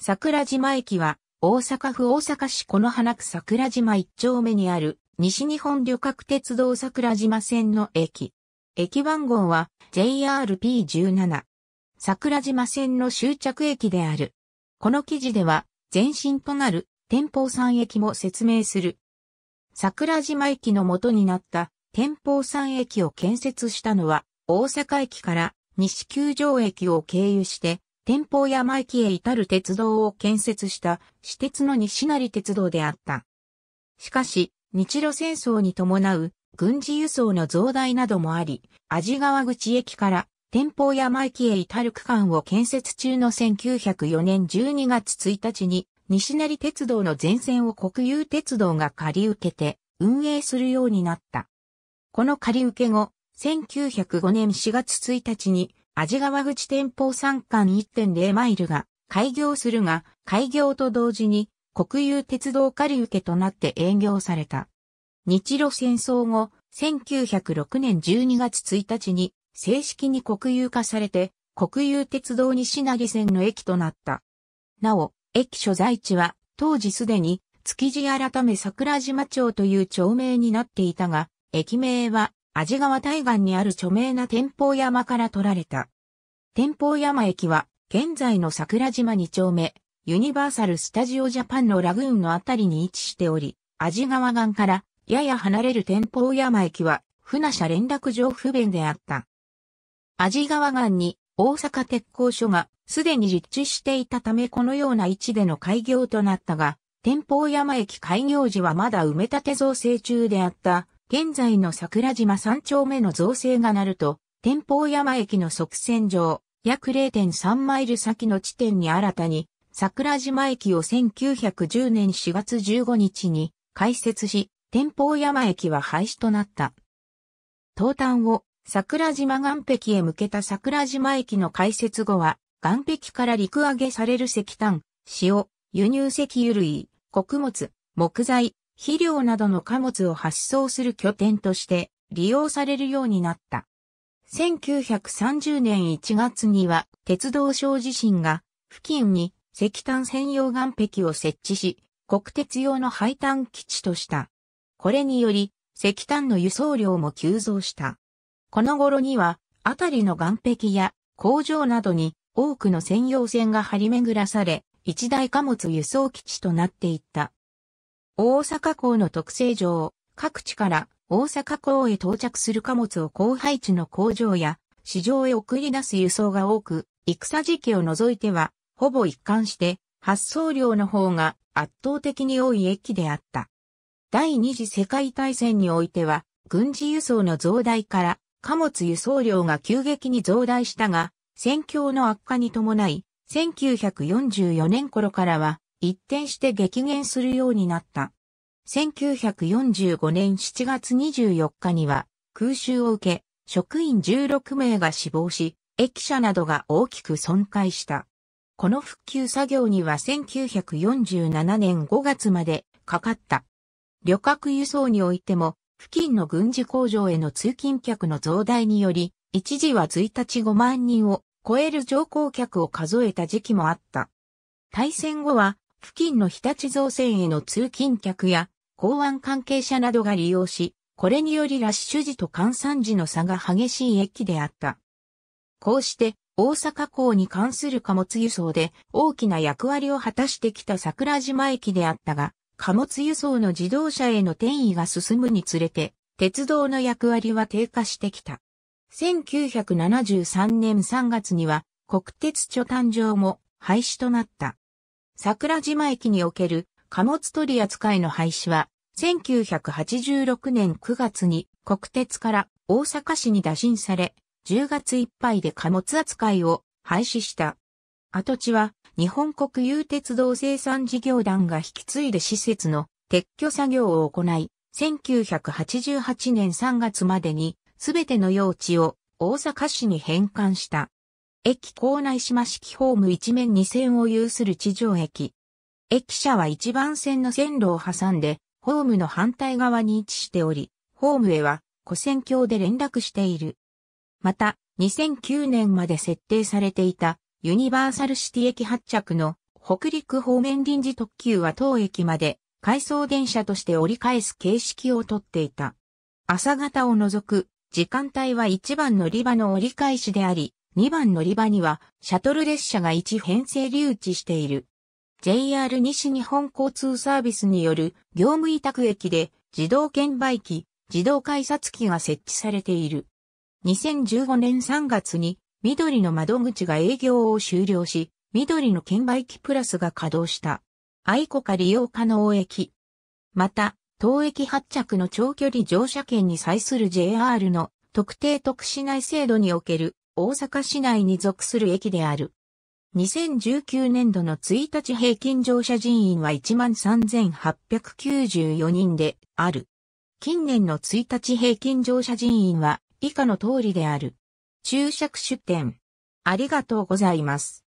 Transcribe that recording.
桜島駅は、大阪府大阪市此花区桜島一丁目にある、西日本旅客鉄道桜島線の駅。駅番号は JRP17。桜島線の終着駅である。この記事では、前身となる天保山駅も説明する。桜島駅の元になった天保山駅を建設したのは、大阪駅から西九条駅を経由して、天保山駅へ至る鉄道を建設した私鉄の西成鉄道であった。しかし、日露戦争に伴う軍事輸送の増大などもあり、味川口駅から天保山駅へ至る区間を建設中の1904年12月1日に西成鉄道の全線を国有鉄道が借り受けて運営するようになった。この借り受け後、1905年4月1日に味川口店舗3間1.0マイルが開業するが、開業と同時に国有鉄道借受けとなって営業された。日露戦争後、1906年12月1日に正式に国有化されて、国有鉄道西成線の駅となった。なお、駅所在地は当時すでに築地改め桜島町という町名になっていたが、駅名は治川対岸にある著名な天保山から取られた。天保山駅は、現在の桜島2丁目、ユニバーサル・スタジオ・ジャパンのラグーンのあたりに位置しており、治川岸からやや離れる天保山駅は、船車連絡上不便であった。治川岸に大阪鉄工所がすでに立地していたためこのような位置での開業となったが、天保山駅開業時はまだ埋め立て造成中であった現在の桜島3丁目の造成がなると、天保山駅の側線上、約0.3マイル先の地点に新たに、桜島駅を1910年4月15日に開設し、天保山駅は廃止となった。東端を桜島岸壁へ向けた桜島駅の開設後は、岸壁から陸揚げされる石炭、塩、輸入石油類、穀物、木材、肥料などの貨物を発送する拠点として利用されるようになった。1930年1月には鉄道省地震が付近に石炭専用岩壁を設置し、国鉄用の配炭基地とした。これにより石炭の輸送量も急増した。この頃には、あたりの岩壁や工場などに多くの専用船が張り巡らされ、一大貨物輸送基地となっていった。大阪港の特性上、各地から大阪港へ到着する貨物を高配置の工場や市場へ送り出す輸送が多く、戦時期を除いては、ほぼ一貫して、発送量の方が圧倒的に多い駅であった。第二次世界大戦においては、軍事輸送の増大から貨物輸送量が急激に増大したが、戦況の悪化に伴い、1944年頃からは一転して激減するようになった。1945年7月24日には空襲を受け、職員16名が死亡し、駅舎などが大きく損壊した。この復旧作業には1947年5月までかかった。旅客輸送においても、付近の軍事工場への通勤客の増大により、一時は1日5万人を超える乗降客を数えた時期もあった。対戦後は付近の日立造船への通勤客や港湾関係者などが利用し、これによりラッシュ時と換算時の差が激しい駅であった。こうして大阪港に関する貨物輸送で大きな役割を果たしてきた桜島駅であったが、貨物輸送の自動車への転移が進むにつれて、鉄道の役割は低下してきた。1973年3月には国鉄貯誕生も廃止となった。桜島駅における貨物取扱いの廃止は、1986年9月に国鉄から大阪市に打診され、10月いっぱいで貨物扱いを廃止した。跡地は日本国有鉄道生産事業団が引き継いで施設の撤去作業を行い、1988年3月までにすべての用地を大阪市に返還した。駅構内島式ホーム一面二線を有する地上駅。駅舎は一番線の線路を挟んで、ホームの反対側に位置しており、ホームへは、古線橋で連絡している。また、2009年まで設定されていた、ユニバーサルシティ駅発着の北陸方面臨時特急は当駅まで、回送電車として折り返す形式をとっていた。朝方を除く、時間帯は一番乗り場の折り返しであり、2番乗り場にはシャトル列車が1編成留置している。JR 西日本交通サービスによる業務委託駅で自動券売機、自動改札機が設置されている。2015年3月に緑の窓口が営業を終了し、緑の券売機プラスが稼働した。愛子か利用可能駅。また、当駅発着の長距離乗車券に際する JR の特定特殊内制度における大阪市内に属する駅である。2019年度の1日平均乗車人員は13,894人である。近年の1日平均乗車人員は以下の通りである。注釈出店。ありがとうございます。